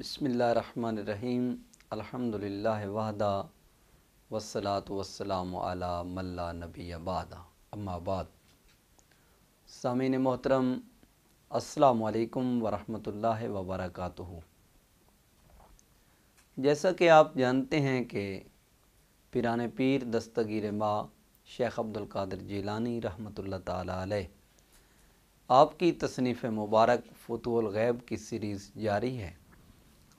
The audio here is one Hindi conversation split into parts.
बसमीम अल्हम्दुलिल्लाह वहदा वसलात वसलाम अला मल्ला नबी अबादा अम्माबाद सामिन मोहतरम असलकम वरहमतुल्लाह वबरकत जैसा कि आप जानते हैं कि पिरान पीर दस्तगीर माँ शेख अब्दुल्कर जीलानी रहमत ताला आपकी तसनीफ़ मुबारक फतूल गैब की सीरीज़ जारी है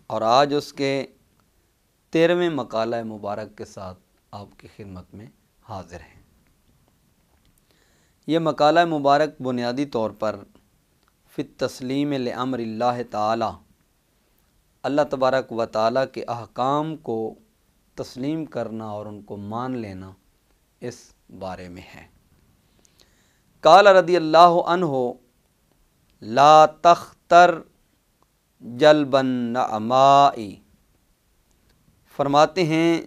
और आज उसके तेरहवें मकाला मुबारक के साथ आपकी खिदमत में हाजिर हैं यह मकाला मुबारक बुनियादी तौर पर फित तस्लीम अमर अल्लाह तबारक व ताली के अहकाम को तस्लीम करना और उनको मान लेना इस बारे में है काल रदी अल्लाह ला तख्तर जलबन अमाई फरमाते हैं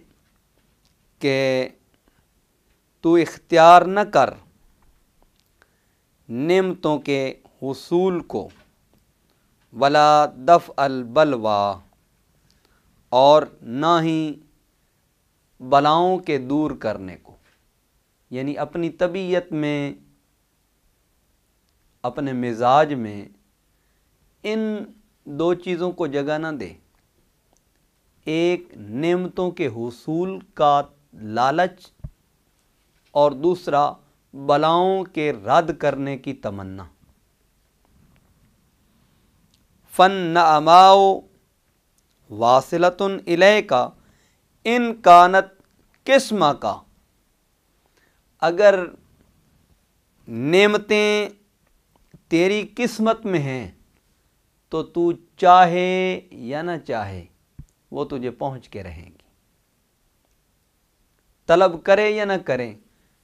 कि तू इख्तियार न कर नमतों के हसूल को वला दफ़ अलबलवा और ना ही बलाओं के दूर करने को यानी अपनी तबीयत में अपने मिजाज में इन दो चीज़ों को जगह ना दे एक नेमतों के हसूल का लालच और दूसरा बलाओं के रद्द करने की तमन्ना फ़न नमाओ वासिलतन इले का इन कानत किस्म का अगर नेमतें तेरी किस्मत में हैं तो तू चाहे या ना चाहे वो तुझे पहुंच के रहेंगी तलब करे या ना करें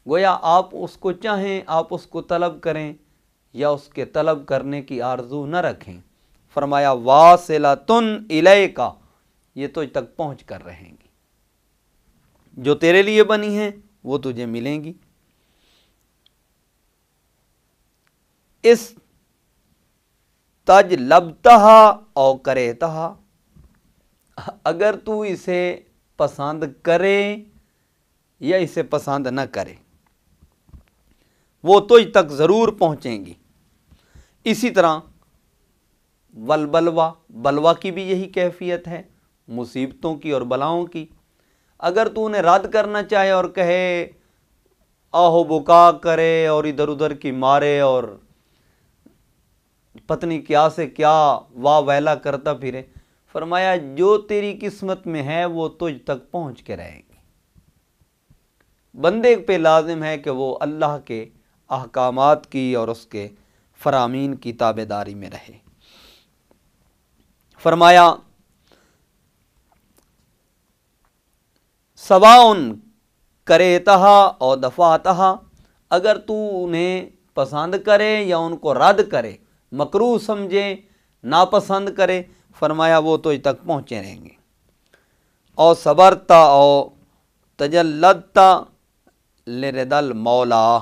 गोया आप उसको चाहें आप उसको तलब करें या उसके तलब करने की आरजू न रखें फरमाया वासिला तुन इले का ये तुझ तो तक पहुंच कर रहेंगी जो तेरे लिए बनी है वो तुझे मिलेंगी इस तज लबता और करे तहा अगर तू इसे पसंद करे या इसे पसंद न करे वो तुझ तो तक ज़रूर पहुँचेंगी इसी तरह वलबलवा बलवा बलवा की भी यही कैफियत है मुसीबतों की और बलाओं की अगर तू उन्हें रद्द करना चाहे और कहे आहो बुका करे और इधर उधर की मारे और पत्नी क्या से क्या वाह वहला करता फिरे फरमाया जो तेरी किस्मत में है वो तुझ तक पहुंच के रहेगी बंदे पे लाजिम है कि वो अल्लाह के अहकाम की और उसके फरामीन की ताबेदारी में रहे फरमाया सवाउन तहा और दफा तहा अगर तू उन्हें पसंद करे या उनको रद्द करे मकरू समझें नापसंद करें फरमाया वो तो तक पहुँचे रहेंगे और सबरता और तजलता लरदल मौला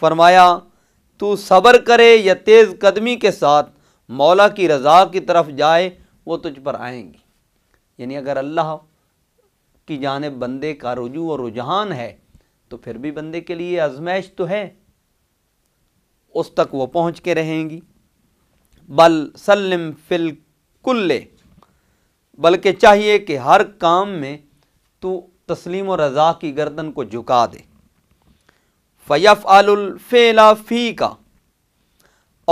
फरमाया तू सबर करे या तेज़ कदमी के साथ मौला की रज़ा की तरफ जाए वो तुझ पर आएंगी यानी अगर अल्लाह की जानब बंदे का रुजू और रुझान है तो फिर भी बंदे के लिए आजमाइश तो है उस तक वो पहुँच के रहेंगी बल सलम फिल कुल्ले बल्कि चाहिए कि हर काम में तू तस्लीम और रज़ा की गर्दन को झुका दे फ़यफ़ आलफ़ेला फ़ी का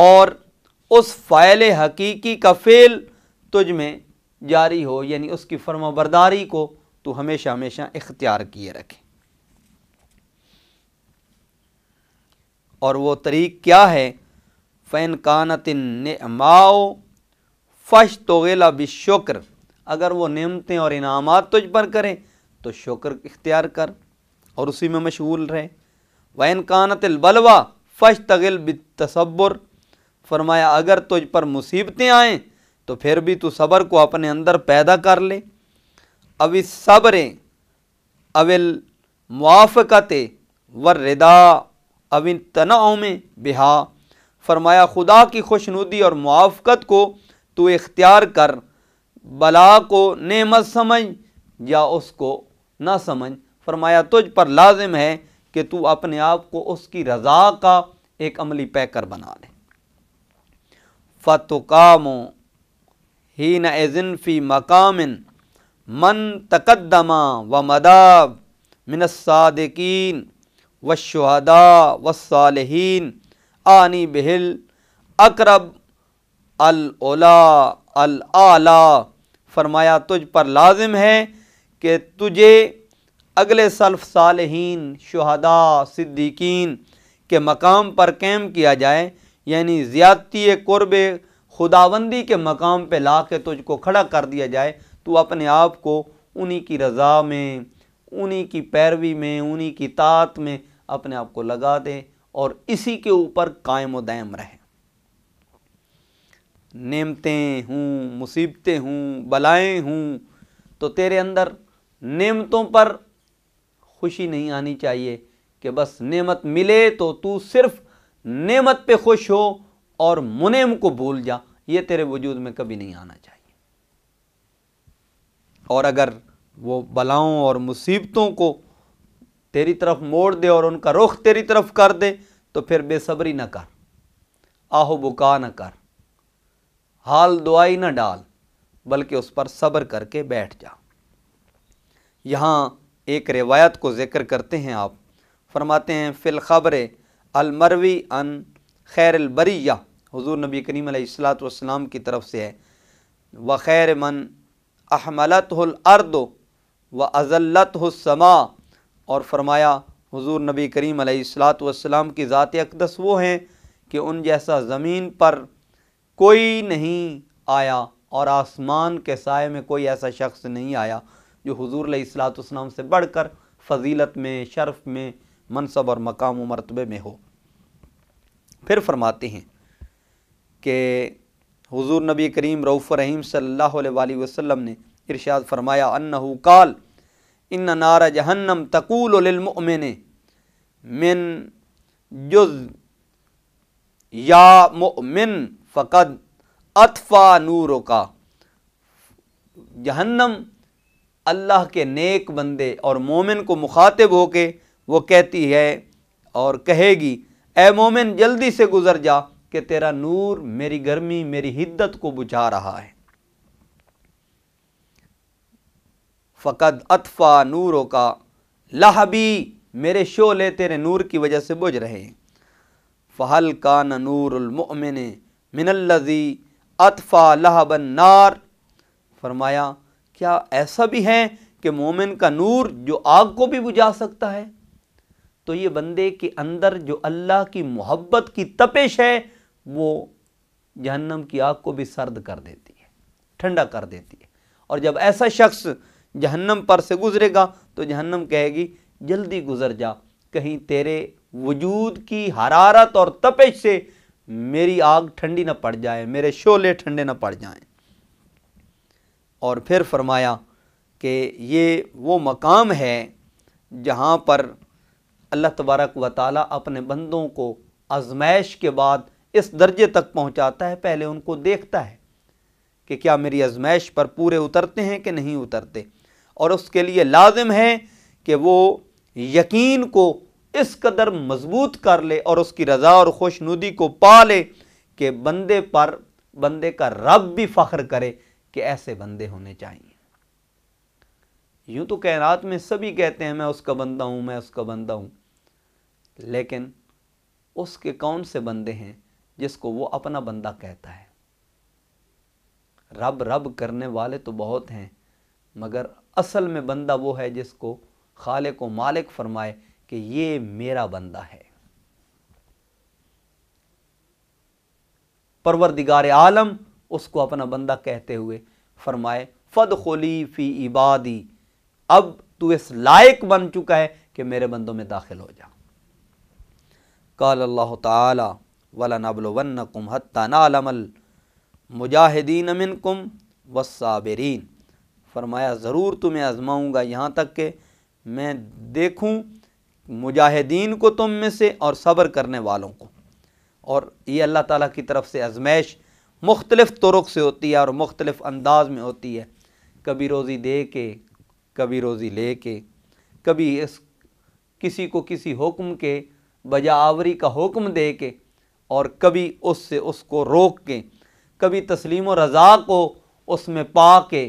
और उस फ़ायल हकीकी का फ़ेल तुझ में जारी हो यानी उसकी फर्माबरदारी को तो हमेशा हमेशा इख्तियार किए रखें और वो तरीक़ क्या है फ़ैन कानतिन नमाओ फश तोगला बिशुक्र अगर वो नियमतें और इनाम तुझ पर करें तो शुक्र इख्तियार कर और उसी में मशगूल रहे वैन कानतलबलवा फश तगिल बसब्बर फरमाया अगर तुझ पर मुसीबतें आएँ तो फिर भी तू सब्र को अपने अंदर पैदा कर ले अवि सब्र अविल मुआफ़त वर रिदा अविन तनाव में बिहा फरमाया खुदा की खुशनुदी और मुआफ़त को तो इख्तियार कर बला को नेमत समझ या उसको ना समझ फरमाया तुझ पर लाजिम है कि तू अपने आप को उसकी रज़ा का एक अमली पैकर बना ले कामो ही नज़न फ़ी मकामिन मन तकदमा व मदाब मिनसादकिन वशहदा वसालहन आनी बहल अकरब अला आला फरमाया तुझ पर लाजिम है कि तुझे अगले सल्फ सालहीन शहदा सिद्दीकीन के मकाम पर कैम किया जाए यानी ज़्यादती कुर्ब खुदाबंदी के मकाम पर ला के तुझको खड़ा कर दिया जाए तो अपने आप को उन्हीं की रज़ा में उन्हीं की पैरवी में उन्हीं की तात में अपने आप को लगा दें और इसी के ऊपर कायम दायम रहें नेमतें हूँ मुसीबतें हूँ बलाएँ हूँ तो तेरे अंदर नेमतों पर खुशी नहीं आनी चाहिए कि बस नेमत मिले तो तू सिर्फ नेमत पे खुश हो और मुनेम को भूल जा ये तेरे वजूद में कभी नहीं आना चाहिए और अगर वो बलाओं और मुसीबतों को तेरी तरफ मोड़ दे और उनका रुख तेरी तरफ कर दे तो फिर बेसब्री न कर आहो बुका न कर हाल दुआई न डाल बल्कि उस पर सब्र करके बैठ जा यहाँ एक रिवायत को ज़िक्र करते हैं आप फरमाते हैं फ़िल ख़बर अलमरवी अन खैरबरिया हजूर नबी करीम सलाम की तरफ से है व खैर मन अहमलत अर्दो व अजल्लत हुसमा और फरमाया हुजूर नबी करीम सलाम की ज़ात अकदस वो हैं कि उन जैसा ज़मीन पर कोई नहीं आया और आसमान के साय में कोई ऐसा शख्स नहीं आया जो हजूर सलाम से बढ़ कर फजीलत में शर्फ में मनसब और मकाम मरतबे में हो फिर फरमाते हैं कि हुजूर नबी करीम रऊफ़ रहीम सल्लल्लाहु अलैहि वसल्लम ने इरशाद फरमाया अन्नहु काल इन नारा जहन्नम तकूलमिन मिन जुज या मिन फ़कद अतफ़ा नूर का जहन्नम अल्लाह के नेक बंदे और मोमिन को मुखातिब होके वो कहती है और कहेगी ए मोमिन जल्दी से गुज़र जा कि तेरा नूर मेरी गर्मी मेरी हिद्दत को बुझा रहा है फ़कद अतफ़ा नूरों का लहबी मेरे शोले तेरे नूर की वजह से बुझ रहे हैं फ़हल का नूरमिन मिनल्लजी अतफ़ा लहबन नार फरमाया क्या ऐसा भी है कि मोमिन का नूर जो आग को भी बुझा सकता है तो ये बंदे के अंदर जो अल्लाह की मोहब्बत की तपेश है वो जहन्नम की आग को भी सर्द कर देती है ठंडा कर देती है और जब ऐसा शख्स जहन्नम पर से गुज़रेगा तो जहन्नम कहेगी जल्दी गुज़र जा कहीं तेरे वजूद की हरारत और तपेश से मेरी आग ठंडी ना पड़ जाए मेरे शोले ठंडे ना पड़ जाएं और फिर फरमाया कि ये वो मकाम है जहाँ पर अल्लाह तबारक व ताली अपने बंदों को आजमाइश के बाद इस दर्जे तक पहुँचाता है पहले उनको देखता है कि क्या मेरी आजमाइश पर पूरे उतरते हैं कि नहीं उतरते और उसके लिए लाजिम है कि वो यकीन को इस कदर मजबूत कर ले और उसकी रज़ा और खुशनुदी को पा ले कि बंदे पर बंदे का रब भी फ़ख्र करे कि ऐसे बंदे होने चाहिए यूं तो कहनात में सभी कहते हैं मैं उसका बंदा हूँ मैं उसका बंदा हूँ लेकिन उसके कौन से बंदे हैं जिसको वो अपना बंदा कहता है रब रब करने वाले तो बहुत हैं मगर असल में बंदा वो है जिसको खाले को मालिक फरमाए कि ये मेरा बंदा है परवरदिगार आलम उसको अपना बंदा कहते हुए फरमाए फद खोली फी इबादी अब तू इस लायक बन चुका है कि मेरे बंदों में दाखिल हो जा काल अल्लाह ताला वला कुम हत्ता नालमल मुजाहिदीन अमिन कुम वसाबरीन फरमाया ज़रूर तुम्हें आजमाऊँगा यहाँ तक के मैं देखूँ मुजाहिदीन को तुम में से और सब्र करने वालों को और ये अल्लाह ताला की तरफ से आजमाइश मुख्तलिफ़ तुरक से होती है और मुख्तलिफ़ अंदाज में होती है कभी रोज़ी दे के कभी रोज़ी ले के कभी इस किसी को किसी हुक्म के बजावरी का हुक्म दे के और कभी उससे उसको रोक के कभी तस्लीम रज़ा को उसमें पा के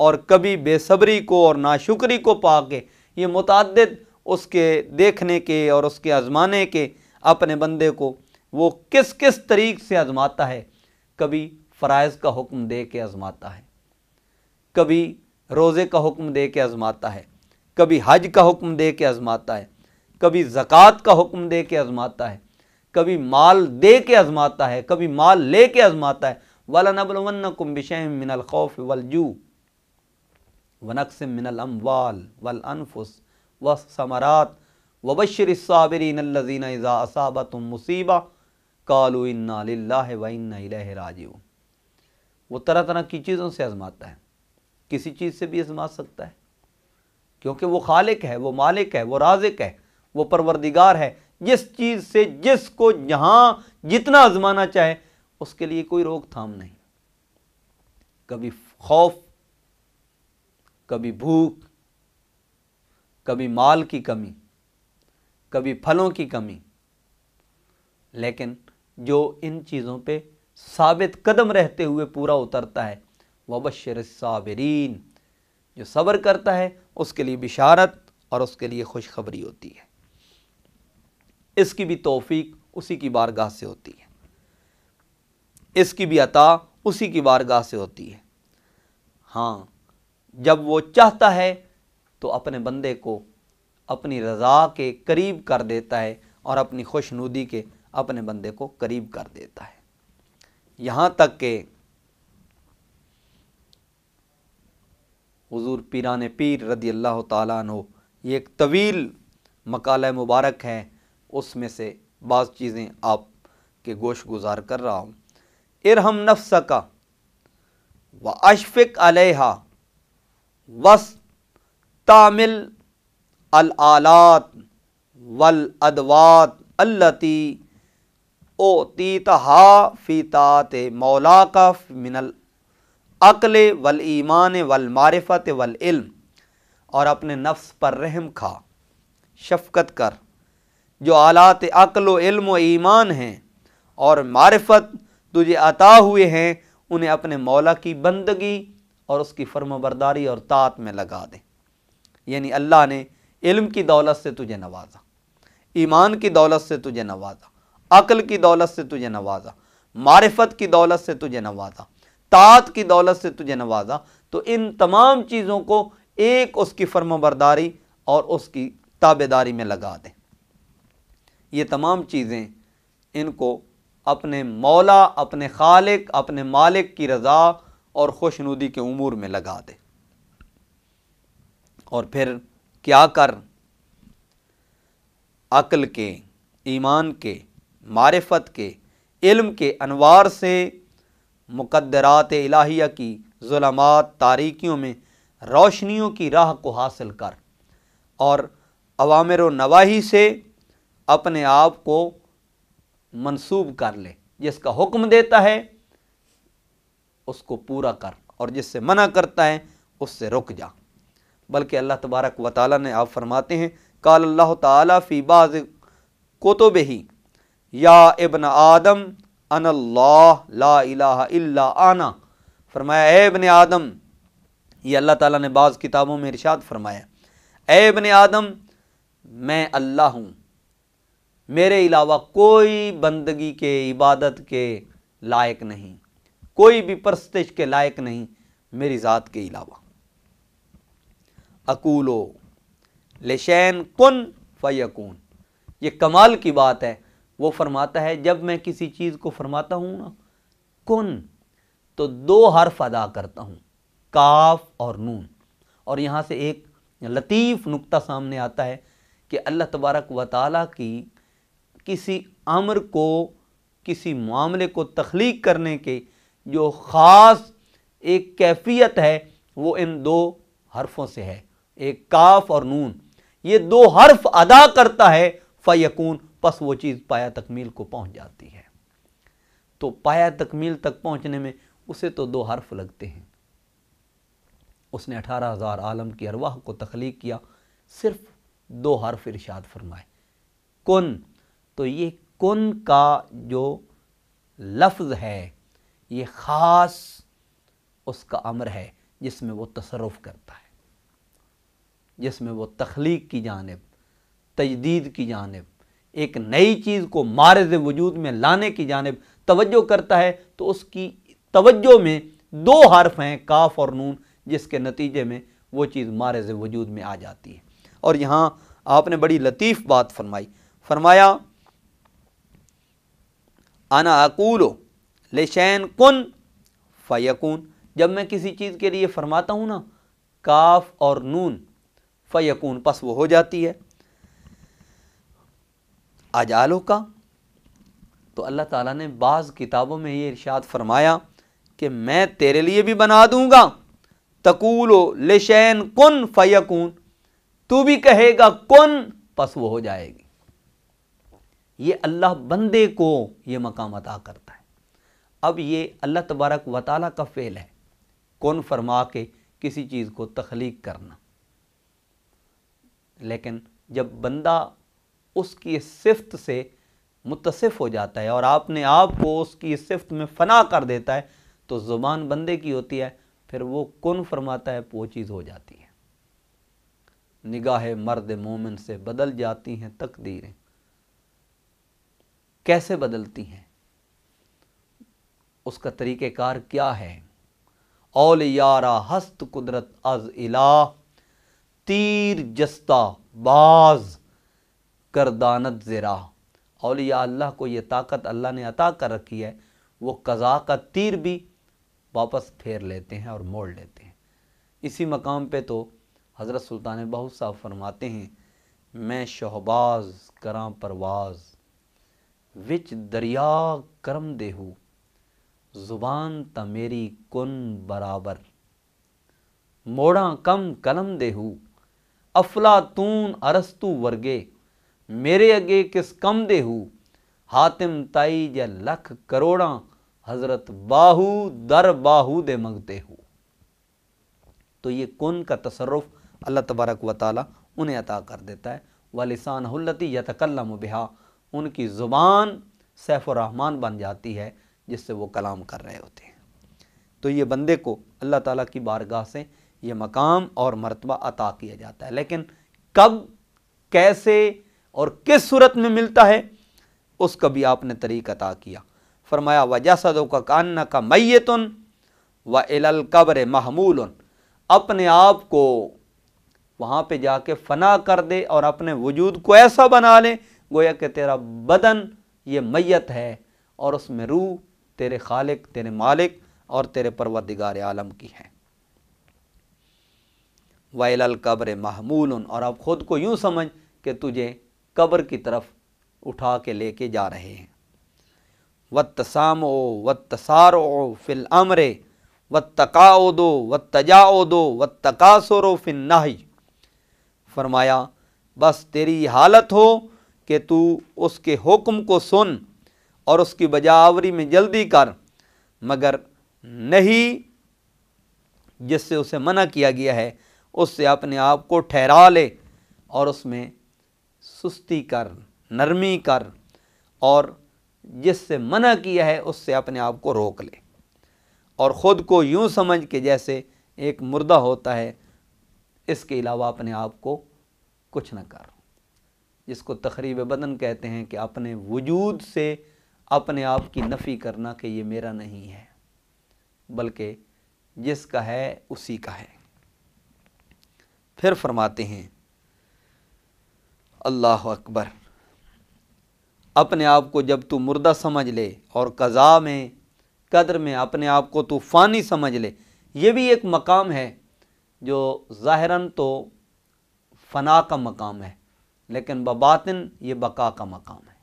और कभी बेसब्री को और नाशुक्री को पा के ये मुतद उसके देखने के और उसके आज़माने के अपने बंदे को वो किस किस तरीक़ से आज़माता है कभी फ़रज़ का हुक्म दे के आज़माता है कभी रोज़े का हुक्म दे के आज़माता है कभी हज का हुक्म दे के आज़माता है कभी ज़क़़त का हुक्म दे के आज़माता है कभी माल दे के आज़माता है कभी माल ले के आज़माता है वाला नबलवन्ना कुम्बिश मिनल खौफ वलजू से मिनल अम्वाल वल अनफुस व समरात वबशर साबरीन इज़ा मुसीबा कालू इन्ना व इन्ना वो तरह तरह की चीज़ों से आजमाता है किसी चीज़ से भी आजमा सकता है क्योंकि वो खालिक है वो मालिक है वो राजिक है वो परवरदिगार है जिस चीज़ से जिसको जहाँ जितना आजमाना चाहे उसके लिए कोई रोकथाम नहीं कभी खौफ कभी भूख कभी माल की कमी कभी फलों की कमी लेकिन जो इन चीज़ों पे साबित कदम रहते हुए पूरा उतरता है वबशर साबरीन जो सब्र करता है उसके लिए बिशारत और उसके लिए खुशखबरी होती है इसकी भी तौफीक उसी की बारगाह से होती है इसकी भी अता उसी की बारगाह से होती है हाँ जब वो चाहता है तो अपने बंदे को अपनी रज़ा के करीब कर देता है और अपनी खुशनुदी के अपने बंदे को करीब कर देता है यहाँ तक के हजूर पीरान पीर रदी अल्लाह तु ये एक तवील मकाल मुबारक है उसमें से बाज़ चीज़ें आप के गोश गुजार कर रहा हूँ इरहम नफ्स का व अशफ़िक अलहा वस तामिल आलात वल अदवात अल्लती ओ तीतहा फ़ीतात मौला का मिनल अकल वल ईमान वल मारफत वल इल्म और अपने नफ्स पर रहम खा शफकत कर जो आलात अकल इल्म ईमान हैं और मारफत तुझे अता हुए हैं उन्हें अपने मौला की बंदगी और उसकी फर्मबरदारी और तात में लगा दें यानी अल्लाह ने इल्म की दौलत से तुझे नवाजा ईमान की दौलत से तुझे नवाजा अक्ल की दौलत से तुझे नवाजा मारफत की दौलत से तुझे नवाजा तात की दौलत से तुझे नवाजा तो इन तमाम चीज़ों को एक उसकी फर्मबरदारी और उसकी ताबेदारी में लगा दें ये तमाम चीज़ें इनको अपने मौला अपने खालिक अपने मालिक की रज़ा और खुशनुदी के उमूर में लगा दे और फिर क्या कर अकल के ईमान के मारफत के इल्म के अनवार से मुकदरात इलाहिया की ज़ुलमात तारीकियों में रोशनियों की राह को हासिल कर और अवामर नवाही से अपने आप को मंसूब कर ले जिसका हुक्म देता है उसको पूरा कर और जिससे मना करता है उससे रुक जा बल्कि अल्लाह तबारक व ताल ने आप फरमाते हैं काल अल्लाह ती बाज़ कोतब ही या इबन आदम अन ला आना फरमाया एबन आदम ये अल्लाह ताला ने बाज़ किताबों में इरशाद फरमाया एबन आदम मैं अल्लाह हूँ मेरे अलावा कोई बंदगी के इबादत के लायक नहीं कोई भी परस्तिश के लायक नहीं मेरी ज़ात के अलावा अकूलो लेशैन कन फ़ैकून ये कमाल की बात है वो फरमाता है जब मैं किसी चीज़ को फरमाता हूँ ना कन तो दो हर्फ अदा करता हूँ काफ और नून और यहाँ से एक लतीफ़ नुक्ता सामने आता है कि अल्लाह तबारक व की किसी अमर को किसी मामले को तख्लीक करने के जो ख़ास एक कैफियत है वो इन दो हरफों से है एक काफ और नून ये दो हर्फ अदा करता है फ़यकून बस वो चीज़ पाया तकमील को पहुंच जाती है तो पाया तकमील तक पहुंचने में उसे तो दो हर्फ लगते हैं उसने अठारह हज़ार आलम की अरवाह को तख्लीक किया सिर्फ दो हर्फ इरशाद फरमाए कन तो ये कन का जो लफ्ज़ है ये ख़ास उसका अमर है जिसमें वो तसरफ़ करता है जिसमें वो तख्लीक की जानब तजदीद की जानब एक नई चीज़ को मारज वजूद में लाने की जानब तवज्जो करता है तो उसकी तवज्जो में दो हर्फ हैं काफ और नून जिसके नतीजे में वो चीज़ मारज वजूद में आ जाती है और यहाँ आपने बड़ी लतीफ़ बात फरमाई फरमाया आना अकूलो लेशैन कन फ़यकून जब मैं किसी चीज़ के लिए फरमाता हूँ ना काफ और नून फ़यकून पस वो हो जाती है अजालो का तो अल्लाह ताला ने बाज़ किताबों में ये इरशाद फरमाया कि मैं तेरे लिए भी बना दूंगा तकूलो लेशैन कन फ़यकून तू भी कहेगा कन पस वो हो जाएगी ये अल्लाह बंदे को ये मकाम अता करता है अब ये अल्लाह तबारक व का फ़ेल है कौन फरमा के किसी चीज़ को तख्लीक करना लेकिन जब बंदा उसकी सिफ्त से मुतसफ़ हो जाता है और आपने आप को उसकी सिफत में फ़ना कर देता है तो ज़ुबान बंदे की होती है फिर वो कौन फरमाता है वो चीज़ हो जाती है निगाह मर्द मोमिन से बदल जाती हैं तकदीरें कैसे बदलती हैं उसका तरीक़ार क्या है औल यारा हस्त कुदरत अज इला तीर जस्ता बाज करदानत ज़रा अलिया अल्लाह को ये ताकत अल्लाह ने अता कर रखी है वो कज़ा का तीर भी वापस फेर लेते हैं और मोड़ लेते हैं इसी मकाम पे तो हज़रत सुल्तान बहुत साहब फरमाते हैं मैं शहबाज कराँ परवाज विच दरिया करम देहू ज़ुबान त मेरी कुन बराबर मोड़ा कम कलम देहू अफलातून अरस्तु वर्गे मेरे अगे किस कम देहू हातिम ताई ज लख करोड़ा हज़रत बाहू दर बाहू दे मंगते हो तो ये कुन का तसरफ अल्लाह तबारक व उन्हें अता कर देता है वलिसान हल्लती यतकल्लम बिहा उनकी ज़ुबान सैफ़ुररहमान बन जाती है जिससे वो कलाम कर रहे होते हैं तो ये बंदे को अल्लाह ताला की बारगाह से ये मकाम और मरतबा अता किया जाता है लेकिन कब कैसे और किस सूरत में मिलता है उसका भी आपने तरीक अता किया फरमाया वजह सदों का कान्ना का मैत व इलल कब्र महमूल अपने आप को वहाँ पे जाके फना कर दे और अपने वजूद को ऐसा बना ले गोया कि तेरा बदन ये मैत है और उसमें रूह तेरे खालिक तेरे मालिक और तेरे परवरदिगार आलम की हैं वैल कब्र महमूल और अब ख़ुद को यूं समझ कि तुझे कब्र की तरफ उठा के लेके जा रहे हैं तसाम ओ तसार ओ फिल अमरे वत्तकाओ दो वत्तजाओ दो वत्तकासुर फिन नाही फरमाया बस तेरी हालत हो कि तू उसके हुक्म को सुन और उसकी बजावरी में जल्दी कर मगर नहीं जिससे उसे मना किया गया है उससे अपने आप को ठहरा ले और उसमें सुस्ती कर नरमी कर और जिससे मना किया है उससे अपने आप को रोक ले और ख़ुद को यूँ समझ के जैसे एक मुर्दा होता है इसके अलावा अपने आप को कुछ ना कर जिसको तकरीब बदन कहते हैं कि अपने वजूद से अपने आप की नफ़ी करना कि ये मेरा नहीं है बल्कि जिसका है उसी का है फिर फरमाते हैं अल्लाह अकबर अपने आप को जब तू मुर्दा समझ ले और कज़ा में कदर में अपने आप को तू फ़ानी समझ ले ये भी एक मकाम है जो ज़ाहरा तो फ़ना का मकाम है लेकिन बबातिन ये बका का मकाम है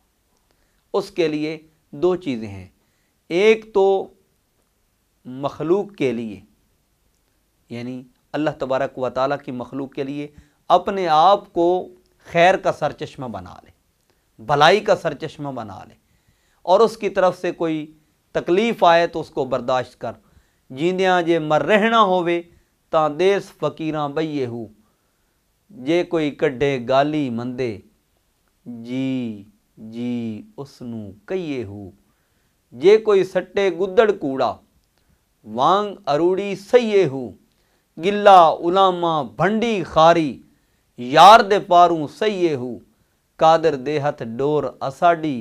उसके लिए दो चीज़ें हैं एक तो मखलूक के लिए यानी अल्लाह तबारक व ताली की मखलूक के लिए अपने आप को खैर का सरचश्मा बना ले भलाई का सरचश्मा बना ले और उसकी तरफ से कोई तकलीफ़ आए तो उसको बर्दाश्त कर जींदियाँ जे मर रहना होवे तो ਦੇਸ फकीर ਬਈਏ ਹੂ जे कोई कड्ढे गाली मंदे जी जी उसनु कहिए हो जे कोई सट्टे गुद्दड़ कूड़ा वांग अरूड़ी सहीए हो गिला उलामा भंडी खारी यार दे पारू सहीए हो कादर दे हथ डोर असाडी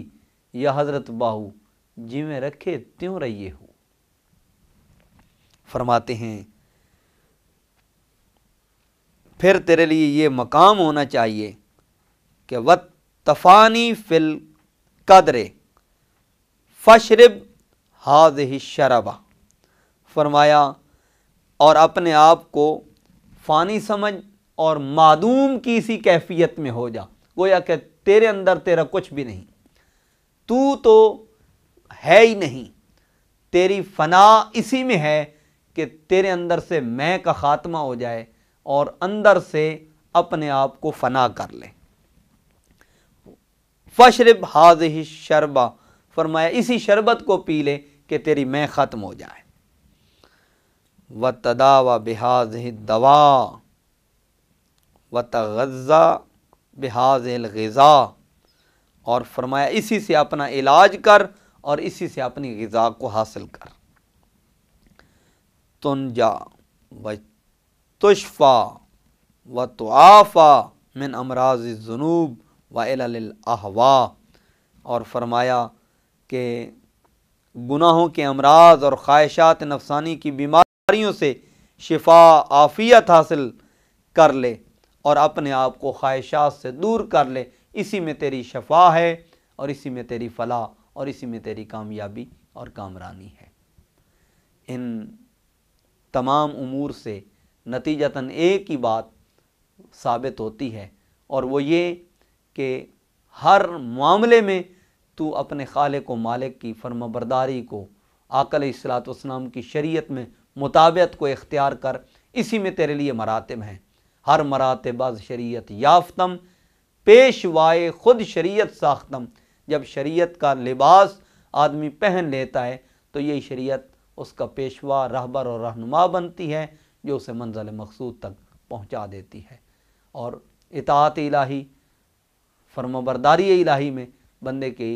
या हजरत बाहू जिमें रखे त्यों रहिए हो फरमाते हैं फिर तेरे लिए ये मकाम होना चाहिए कि वत तफ़ानी फिल कदरे फशरब हाज ही शराबा फरमाया और अपने आप को फ़ानी समझ और मादूम की इसी कैफियत में हो जा गोया कि तेरे अंदर तेरा कुछ भी नहीं तू तो है ही नहीं तेरी फना इसी में है कि तेरे अंदर से मैं का ख़ात्मा हो जाए और अंदर से अपने आप को फना कर ले फशरब हाज ही शरबा फरमाया इसी शरबत को पी ले कि तेरी मैं ख़त्म हो जाए व तदावा बिहाज ही दवा व तज़ा बिहाज गज़ा और फरमाया इसी से अपना इलाज कर और इसी से अपनी गज़ा को हासिल कर तुंजा व तुशफ़ा व तो आफ़ा मिन अमराज जनूब वाहवा और फरमाया कि गुनाहों के अमराज और ख्वाहिशात नफसानी की बीमारियों से शिफा आफियत हासिल कर ले और अपने आप को ख्वाहिशात से दूर कर ले इसी में तेरी शफा है और इसी में तेरी फलाह और इसी में तेरी कामयाबी और कामरानी है इन तमाम उमूर से नतीजतन एक ही बात साबित होती है और वो ये कि हर मामले में तो अपने खाले को मालिक की फर्माबरदारी को आकल असलातम की शरीयत में मुताबियत को इख्तियार कर इसी में तेरे लिए मरातब हैं हर मरातबाज शरीयत याफ्तम पेशवाए खुद शरीयत साख्तम जब शरीयत का लिबास आदमी पहन लेता है तो ये शरीयत उसका पेशवा रहबर और रहनुमा बनती है जो उसे मंजिल मकसूद तक पहुँचा देती है और इतात इलाही फर्मबरदारी इलाही में बंदे की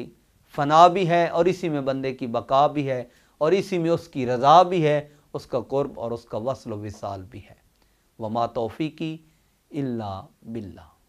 फना भी है और इसी में बंदे की बका भी है और इसी में उसकी रज़ा भी है उसका कुर्ब और उसका वसल विसाल भी है वमा तोफ़ी की इल्ला बिल्ला